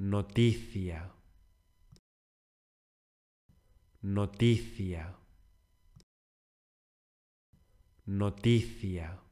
noticia, noticia, noticia.